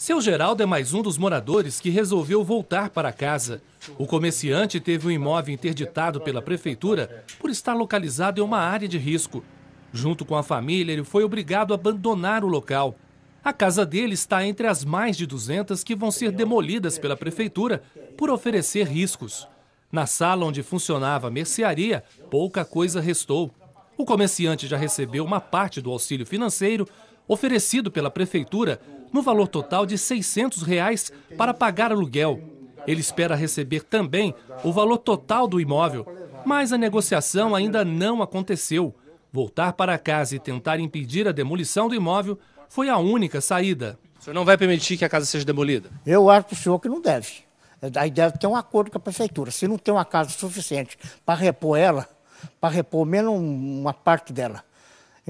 Seu Geraldo é mais um dos moradores que resolveu voltar para casa. O comerciante teve o um imóvel interditado pela prefeitura por estar localizado em uma área de risco. Junto com a família, ele foi obrigado a abandonar o local. A casa dele está entre as mais de 200 que vão ser demolidas pela prefeitura por oferecer riscos. Na sala onde funcionava a mercearia, pouca coisa restou. O comerciante já recebeu uma parte do auxílio financeiro, oferecido pela prefeitura no valor total de R$ 600 reais para pagar aluguel. Ele espera receber também o valor total do imóvel, mas a negociação ainda não aconteceu. Voltar para casa e tentar impedir a demolição do imóvel foi a única saída. O senhor não vai permitir que a casa seja demolida? Eu acho para o senhor que não deve. Aí deve ter um acordo com a prefeitura. Se não tem uma casa suficiente para repor ela, para repor menos uma parte dela,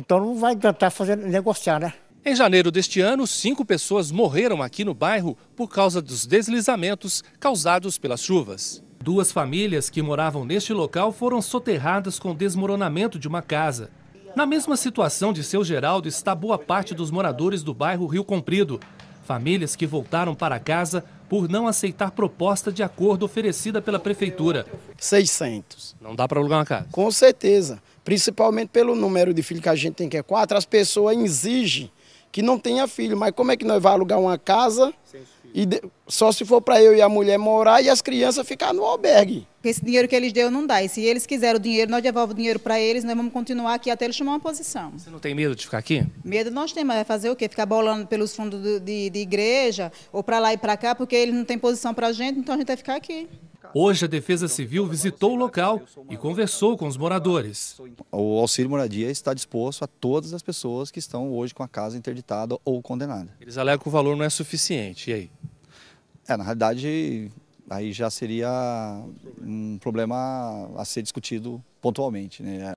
então não vai tentar fazer, negociar, né? Em janeiro deste ano, cinco pessoas morreram aqui no bairro por causa dos deslizamentos causados pelas chuvas. Duas famílias que moravam neste local foram soterradas com o desmoronamento de uma casa. Na mesma situação de seu Geraldo está boa parte dos moradores do bairro Rio Comprido. Famílias que voltaram para casa por não aceitar proposta de acordo oferecida pela prefeitura. 600. Não dá para alugar uma casa? Com certeza principalmente pelo número de filhos que a gente tem, que é quatro, as pessoas exigem que não tenha filho. Mas como é que nós vamos alugar uma casa e de... só se for para eu e a mulher morar e as crianças ficar no albergue? Esse dinheiro que eles deu não dá. E se eles quiserem o dinheiro, nós devolvemos o dinheiro para eles, nós vamos continuar aqui até eles tomar uma posição. Você não tem medo de ficar aqui? Medo nós temos, vai é fazer o quê? Ficar bolando pelos fundos de, de, de igreja ou para lá e para cá, porque eles não têm posição para a gente, então a gente vai ficar aqui. Hoje, a Defesa então, Civil visitou o local e conversou com os moradores. O auxílio moradia está disposto a todas as pessoas que estão hoje com a casa interditada ou condenada. Eles alegam que o valor não é suficiente. E aí? É, na realidade, aí já seria um problema a ser discutido pontualmente. Né?